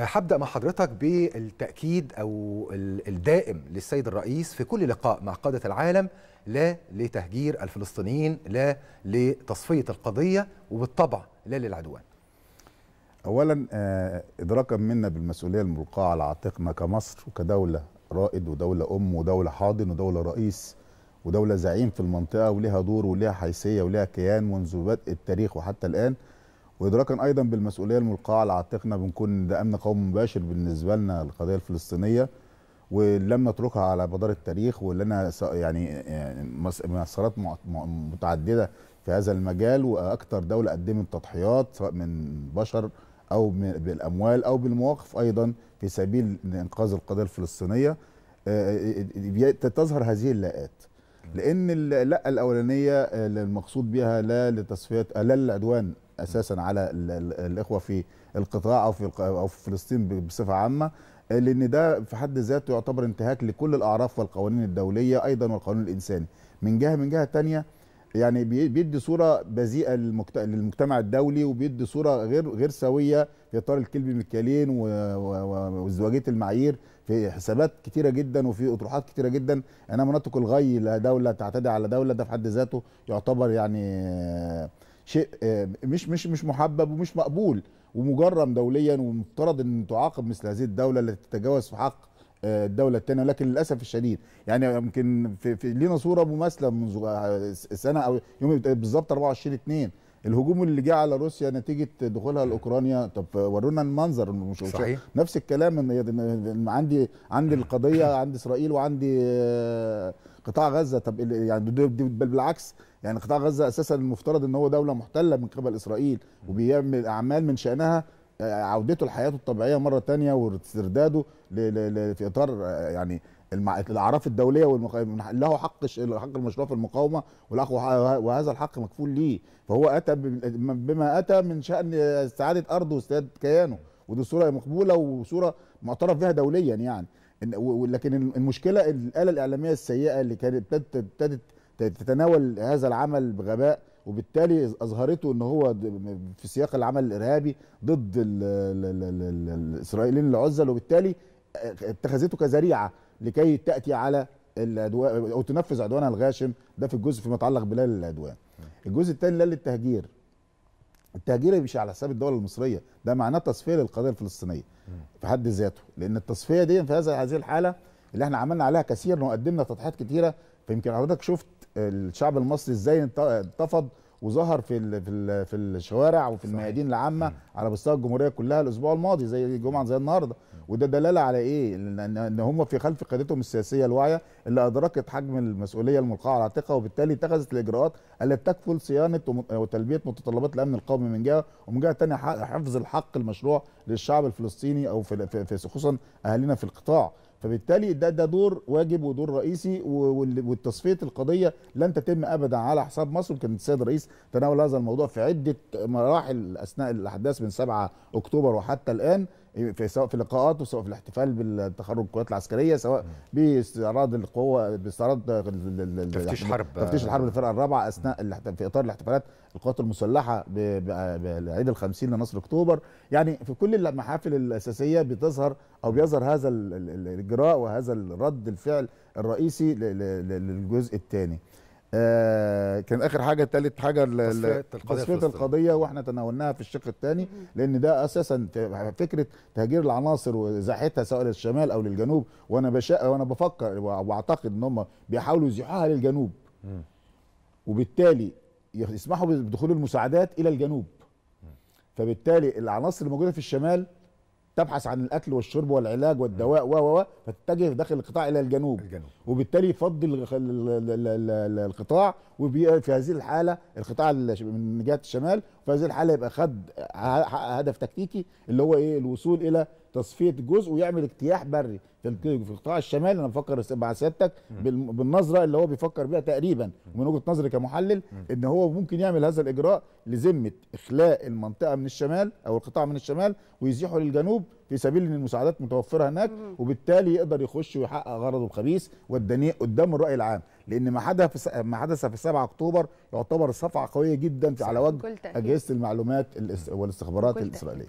هبدا مع حضرتك بالتاكيد او الدائم للسيد الرئيس في كل لقاء مع قاده العالم لا لتهجير الفلسطينيين لا لتصفيه القضيه وبالطبع لا للعدوان اولا آه، ادراكا منا بالمسؤوليه الملقاه على عاتقنا كمصر وكدوله رائد ودوله ام ودوله حاضن ودوله رئيس ودوله زعيم في المنطقه ولها دور ولها حيثيه ولها كيان منذ بدء التاريخ وحتى الان وادراكا ايضا بالمسؤوليه الملقاه على عاتقنا بنكون ده امن قومي مباشر بالنسبه لنا القضيه الفلسطينيه ولم نتركها على مدار التاريخ ولنا يعني, يعني مسارات متعدده في هذا المجال واكثر دوله قدمت تضحيات سواء من بشر او بالاموال او بالمواقف ايضا في سبيل انقاذ القضيه الفلسطينيه آه، آه، آه، تظهر هذه اللاءات لان اللاءه الاولانيه المقصود بها لا لتصفيه لا للعدوان اساسا على الاخوه في القطاع او في او في فلسطين بصفه عامه آه، لان ده في حد ذاته يعتبر انتهاك لكل الاعراف والقوانين الدوليه ايضا والقانون الانساني من جهه من جهه ثانيه يعني بيدي صوره بذيئه للمجتمع الدولي وبيدي صوره غير غير سويه في اطار الكلب ميكالين وازدواجيه المعايير في حسابات كتيره جدا وفي اطروحات كتيره جدا انا مناطق الغي لدوله تعتدي على دوله ده في حد ذاته يعتبر يعني آه، شيء آه، مش مش مش محبب ومش مقبول ومجرم دوليا ومفترض ان تعاقب مثل هذه الدوله التي تتجاوز في حق آه، الدوله الثانيه ولكن للاسف الشديد يعني يمكن في, في لينا صوره مماثله منذ آه، سنه او يوم بالظبط 24 2 الهجوم اللي جه على روسيا نتيجه دخولها لاوكرانيا طب ورونا المنظر مش صحيح نفس الكلام عندي عندي القضيه عندي اسرائيل وعندي آه، قطاع غزه طب يعني بل بالعكس يعني قطاع غزه اساسا المفترض ان هو دوله محتله من قبل اسرائيل وبيعمل اعمال من شانها عودته لحياته الطبيعيه مره ثانيه واسترداده في اطار يعني الاعراف الدوليه والمقاومه له حق حق المشروع في المقاومه والاخ وهذا الحق مكفول ليه فهو اتى بما اتى من شان استعاده ارضه واستعاده كيانه ودي صوره مقبوله وصوره معترف بها دوليا يعني لكن المشكله الاله الاعلاميه السيئه اللي كانت ابتدت تتناول هذا العمل بغباء وبالتالي اظهرته ان هو في سياق العمل الارهابي ضد ال ال ال الاسرائيليين العزل وبالتالي اتخذته كذريعه لكي تاتي على الادوان او تنفذ عدوانها الغاشم ده في الجزء فيما يتعلق بلال العدوان. الجزء الثاني لال التهجير. التهجير مش على حساب الدوله المصريه ده معناه تصفيه للقضيه الفلسطينيه في حد ذاته لان التصفيه دي في هذا هذه الحاله اللي احنا عملنا عليها كثير وقدمنا تضحيات كثيره فيمكن حضرتك شفت الشعب المصري ازاي انتفض وظهر في الـ في الـ في الشوارع وفي الميادين العامه على مستوى الجمهوريه كلها الاسبوع الماضي زي الجمعه زي النهارده وده دلاله على ايه ان هم في خلف قيادتهم السياسيه الواعيه اللي ادركت حجم المسؤوليه الملقاه على عاتقها وبالتالي اتخذت الاجراءات التي تكفل صيانه وتلبيه متطلبات الامن القومي من جهه ومن جهه ثانيه حفظ الحق المشروع للشعب الفلسطيني او في خصوصا اهالينا في القطاع فبالتالي ده ده دور واجب ودور رئيسي والتصفيه القضيه لن تتم ابدا على حساب مصر وكان السيد الرئيس تناول هذا الموضوع في عده مراحل اثناء الاحداث من 7 اكتوبر وحتى الان في سواء في لقاءاته سواء في الاحتفال بالتخرج القوات العسكريه سواء باستعراض القوه باستعراض تفتيش حرب تفتيش الحرب للفرقه الرابعه اثناء في اطار الاحتفالات القوات المسلحه بعيد ال 50 لنصر اكتوبر يعني في كل المحافل الاساسيه بتظهر او بيظهر هذا الاجراء وهذا الرد الفعل الرئيسي للجزء الثاني آه كان اخر حاجه ثالث حاجه تصفيه القضيه واحنا تناولناها في الشق الثاني لان ده اساسا فكره تهجير العناصر وزاحتها سواء للشمال او للجنوب وانا بشا وانا بفكر واعتقد ان هم بيحاولوا يزيحوها للجنوب وبالتالي يسمحوا بدخول المساعدات الى الجنوب فبالتالي العناصر الموجوده في الشمال تبحث عن الاكل والشرب والعلاج والدواء و و فتتجه داخل القطاع الى الجنوب, الجنوب. وبالتالي يفضي القطاع وفي هذه الحاله القطاع من جهه الشمال في هذه الحاله يبقى خد هدف تكتيكي اللي هو ايه الوصول الى تصفيه جزء ويعمل اجتياح بري في القطاع الشمالي انا بفكر مع سيادتك بالنظره اللي هو بيفكر بيها تقريبا من وجهه نظري كمحلل ان هو ممكن يعمل هذا الاجراء لذمه اخلاء المنطقه من الشمال او القطاع من الشمال ويزيحه للجنوب في سبيل ان المساعدات متوفره هناك وبالتالي يقدر يخش ويحقق غرضه الخبيث والدنيء قدام الراي العام لان ما حدث ما حدث في 7 اكتوبر يعتبر صفعه قويه جدا على وجه اجهزه المعلومات والاستخبارات الاسرائيليه